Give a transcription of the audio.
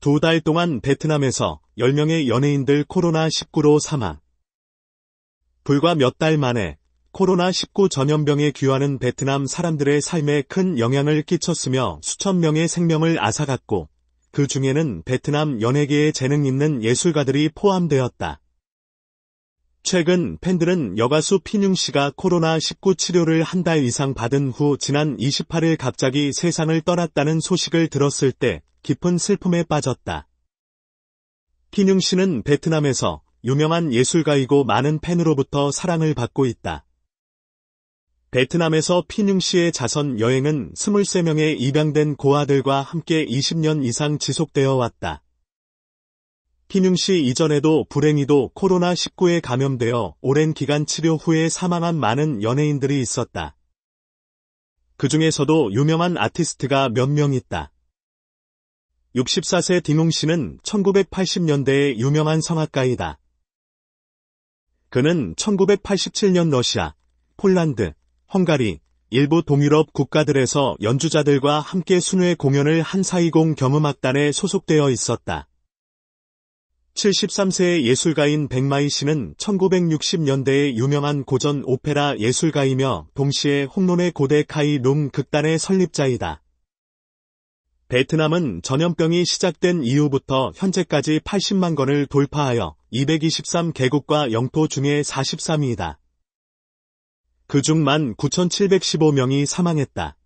두 달 동안 베트남에서 10명의 연예인들 코로나19로 사망. 불과 몇 달 만에 코로나19 전염병에 귀환은 베트남 사람들의 삶에 큰 영향을 끼쳤으며 수천 명의 생명을 앗아갔고 그 중에는 베트남 연예계에 재능 있는 예술가들이 포함되었다. 최근 팬들은 여가수 피뇽 씨가 코로나19 치료를 한 달 이상 받은 후 지난 28일 갑자기 세상을 떠났다는 소식을 들었을 때 깊은 슬픔에 빠졌다. 피뇽 씨는 베트남에서 유명한 예술가이고 많은 팬으로부터 사랑을 받고 있다. 베트남에서 피뇽 씨의 자선 여행은 23명의 입양된 고아들과 함께 20년 이상 지속되어 왔다. 김눔씨 이전에도 불행히도 코로나19에 감염되어 오랜 기간 치료 후에 사망한 많은 연예인들이 있었다. 그 중에서도 유명한 아티스트가 몇 명 있다. 64세 딩웅 씨는 1980년대의 유명한 성악가이다. 그는 1987년 러시아, 폴란드, 헝가리, 일부 동유럽 국가들에서 연주자들과 함께 순회 공연을 한 사이공 겸음악단에 소속되어 있었다. 73세의 예술가인 백마이 씨는 1960년대의 유명한 고전 오페라 예술가이며 동시에 홍론의 고대 카이 룸 극단의 설립자이다. 베트남은 전염병이 시작된 이후부터 현재까지 80만 건을 돌파하여 223개국과 영토 중에 43위이다. 그중 19,715명이 사망했다.